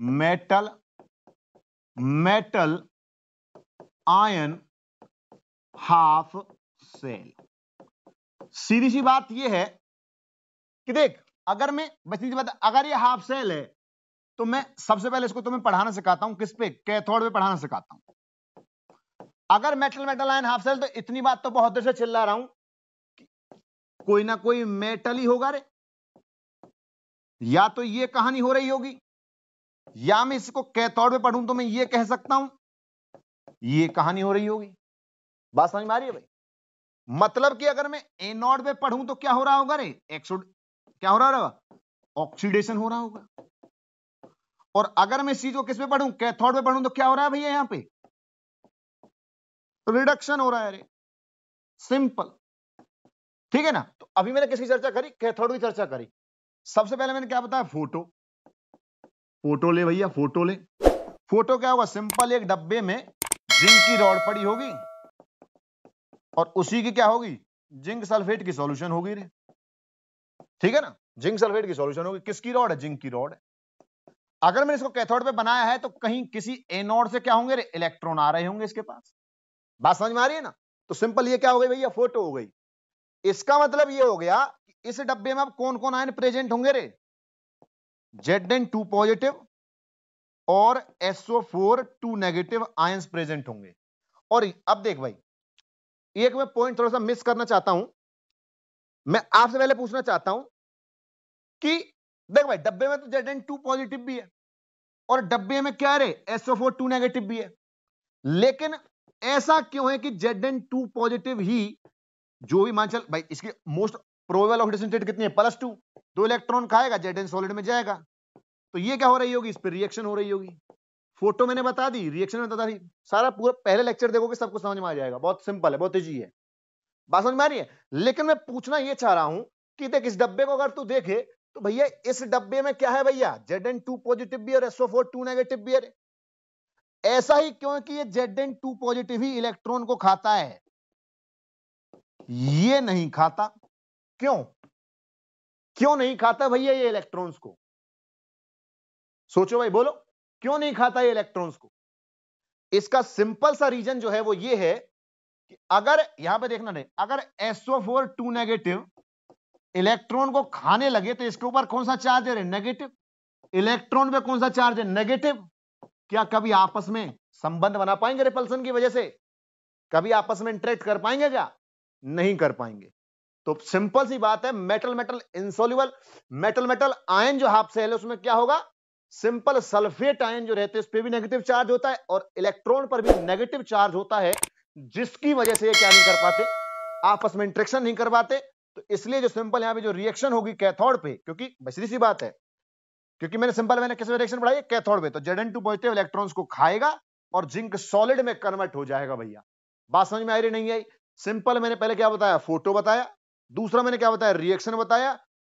metal metal ion half cell सीधी सी बात यह है कि देख अगर मैं बच्ची बात अगर ये हाफ सेल है तो मैं सबसे पहले इसको तुम्हें पढ़ाना सिखाता हूं किस पे कैथोड पे पढ़ाना सिखाता हूं अगर metal metal ion half cell तो इतनी बात तो बहुत देर से चिल्ला रहा हूं कोई ना कोई मेटल ही होगा रे या तो ये कहानी हो रही होगी या मैं इसको कैथोड में पढ़ूं तो मैं ये कह सकता हूं ये कहानी हो रही होगी बात समझ में आ रही है भाई मतलब कि अगर मैं एनोड में पढ़ूं तो क्या हो रहा होगा रे एक्सोड क्या हो रहा होगा ऑक्सीडेशन हो रहा होगा और अगर मैं सी को किस पे पढ़ूं कैथोड में पढ़ूं तो क्या हो रहा है भैया यहां पे रिडक्शन हो रहा है रे सिंपल ठीक है ना तो अभी मैंने किसकी चर्चा करी कैथोड की चर्चा करी सबसे पहले मैंने क्या बताया फोटो फोटो ले भैया फोटो ले फोटो क्या होगा सिंपल एक डब्बे में जिंक की रॉड पड़ी होगी और उसी की क्या होगी जिंक सल्फेट की सॉल्यूशन होगी रे ठीक है ना जिंक सल्फेट की सॉल्यूशन होगी किसकी रॉड है जिंक की रॉड है अगर मैंने इसको कैथोड पे बनाया है तो कहीं किसी एनोड से क्या होंगे इलेक्ट्रॉन आ रहे होंगे इसके पास बात समझ में आ रही है ना तो सिंपल ये क्या हो गई भैया फोटो हो गई इसका मतलब ये हो गया कि इस डब्बे में अब कौन कौन आयन प्रेजेंट होंगे रे Zn2 पॉजिटिव और SO4 to negative ions present होंगे और अब देख भाई एक मैं पॉइंट थोड़ा सा मिस करना चाहता हूं मैं आपसे पहले पूछना चाहता हूं कि देख भाई डब्बे में तो Zn2 पॉजिटिव भी है और डब्बे में क्या रहे SO4 टू नेगेटिव भी है लेकिन ऐसा क्यों है कि Zn2 पॉजिटिव ही जो भी मान चल भाई इसके मोस्ट प्रोबेबल ऑक्सीडेशन रेट कितनी है प्लस टू दो इलेक्ट्रॉन खाएगा जेड एन सॉलिड में जाएगा तो ये क्या हो रही होगी इस पर रिएक्शन हो रही होगी फोटो मैंने बता दी रिएक्शन में बता दी सारा पूरा पहले लेक्चर देखोगे सबको समझ में आ जाएगा बहुत सिंपल है बहुत ईजी है बात समझ में आ रही है लेकिन मैं पूछना ये चाह रहा हूं कि देख इस डब्बे को अगर तू देखे तो भैया इस डब्बे में क्या है भैया जेड एन टू पॉजिटिव भी और एसओ फोर टू नेगेटिव भी है ऐसा ही क्योंकि ये जेड एन टू पॉजिटिव ही इलेक्ट्रॉन को खाता है ये नहीं खाता क्यों क्यों नहीं खाता भैया ये इलेक्ट्रॉन्स को सोचो भाई बोलो क्यों नहीं खाता ये इलेक्ट्रॉन्स को इसका सिंपल सा रीजन जो है वो ये है कि अगर यहां पे देखना नहीं अगर SO4 टू नेगेटिव इलेक्ट्रॉन को खाने लगे तो इसके ऊपर कौन सा चार्ज है नेगेटिव इलेक्ट्रॉन पे कौन सा चार्ज है नेगेटिव क्या कभी आपस में संबंध बना पाएंगे रिपल्सन की वजह से कभी आपस में इंटरेक्ट कर पाएंगे क्या नहीं कर पाएंगे तो सिंपल सी बात है metal metal insoluble metal metal ion जो हाफ सेल है उसमें क्या होगा सिंपल सल्फेट आयन जो रहते हैं उस पर भी नेगेटिव चार्ज होता है और इलेक्ट्रॉन पर भी नेगेटिव चार्ज होता है जिसकी वजह से ये क्या नहीं कर पाते आपस में इंट्रेक्शन नहीं कर पाते तो इसलिए जो सिंपल यहां पे जो रिएक्शन होगी कैथोड पे क्योंकि बसरी सी बात है क्योंकि मैंने सिंपल मैंने किस रिएक्शन पढ़ाई कैथोड पे तो एन टू पॉजिटिव इलेक्ट्रॉन को खाएगा और जिंक सॉलिड में कन्वर्ट हो जाएगा भैया बात समझ में आ रही नहीं आई सिंपल मैंने पहले क्या बताया फोटो बताया दूसरा मैंने क्या बताया रिएक्शन बताया